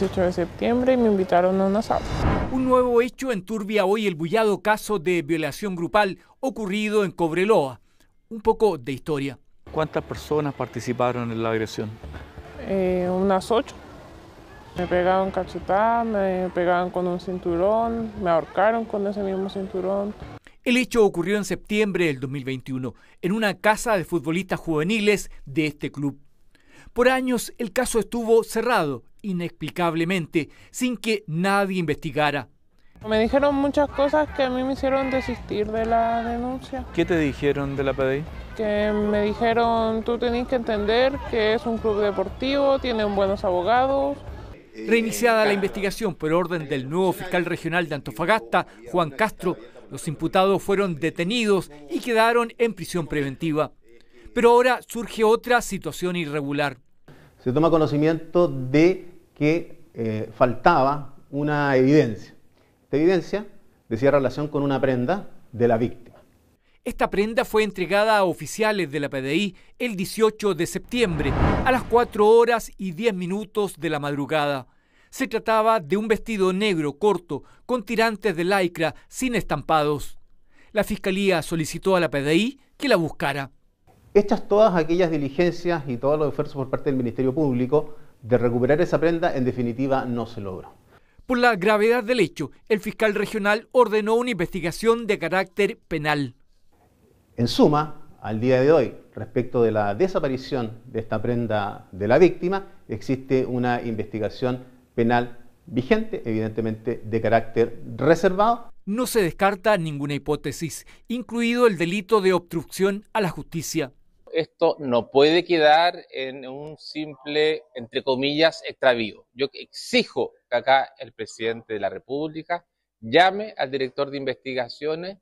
18 de septiembre y me invitaron a una sala. Un nuevo hecho enturbia hoy el bullado caso de violación grupal ocurrido en Cobreloa. Un poco de historia. ¿Cuántas personas participaron en la agresión? Eh, unas ocho. Me pegaron cachetadas, me pegaron con un cinturón, me ahorcaron con ese mismo cinturón. El hecho ocurrió en septiembre del 2021 en una casa de futbolistas juveniles de este club. Por años el caso estuvo cerrado inexplicablemente, sin que nadie investigara. Me dijeron muchas cosas que a mí me hicieron desistir de la denuncia. ¿Qué te dijeron de la PDI? Que me dijeron, tú tenés que entender que es un club deportivo, tiene buenos abogados. Reiniciada la investigación por orden del nuevo fiscal regional de Antofagasta, Juan Castro, los imputados fueron detenidos y quedaron en prisión preventiva. Pero ahora surge otra situación irregular. Se toma conocimiento de que eh, faltaba una evidencia. Esta evidencia decía relación con una prenda de la víctima. Esta prenda fue entregada a oficiales de la PDI el 18 de septiembre, a las 4 horas y 10 minutos de la madrugada. Se trataba de un vestido negro corto, con tirantes de laicra sin estampados. La fiscalía solicitó a la PDI que la buscara. Hechas todas aquellas diligencias y todos los esfuerzos por parte del Ministerio Público de recuperar esa prenda, en definitiva no se logró. Por la gravedad del hecho, el fiscal regional ordenó una investigación de carácter penal. En suma, al día de hoy, respecto de la desaparición de esta prenda de la víctima, existe una investigación penal vigente, evidentemente de carácter reservado. No se descarta ninguna hipótesis, incluido el delito de obstrucción a la justicia esto no puede quedar en un simple, entre comillas, extravío. Yo exijo que acá el presidente de la República llame al director de investigaciones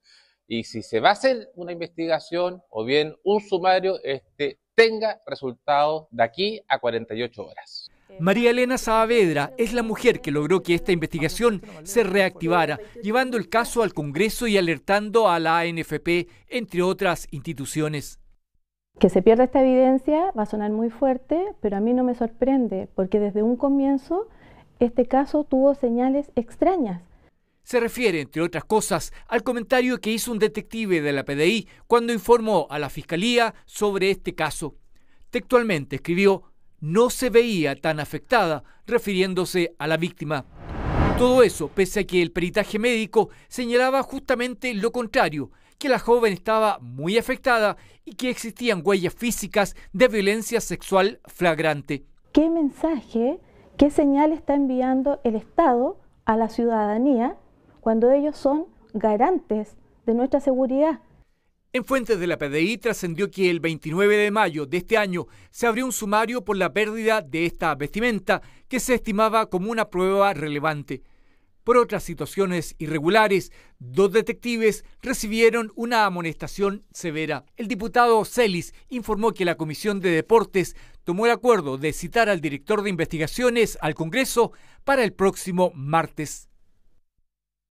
y si se va a hacer una investigación o bien un sumario, este tenga resultados de aquí a 48 horas. María Elena Saavedra es la mujer que logró que esta investigación se reactivara, llevando el caso al Congreso y alertando a la ANFP, entre otras instituciones. Que se pierda esta evidencia va a sonar muy fuerte, pero a mí no me sorprende, porque desde un comienzo este caso tuvo señales extrañas. Se refiere, entre otras cosas, al comentario que hizo un detective de la PDI cuando informó a la Fiscalía sobre este caso. Textualmente escribió, no se veía tan afectada, refiriéndose a la víctima. Todo eso, pese a que el peritaje médico señalaba justamente lo contrario, que la joven estaba muy afectada y que existían huellas físicas de violencia sexual flagrante. ¿Qué mensaje, qué señal está enviando el Estado a la ciudadanía cuando ellos son garantes de nuestra seguridad? En fuentes de la PDI trascendió que el 29 de mayo de este año se abrió un sumario por la pérdida de esta vestimenta que se estimaba como una prueba relevante. Por otras situaciones irregulares, dos detectives recibieron una amonestación severa. El diputado Celis informó que la Comisión de Deportes tomó el acuerdo de citar al director de investigaciones al Congreso para el próximo martes.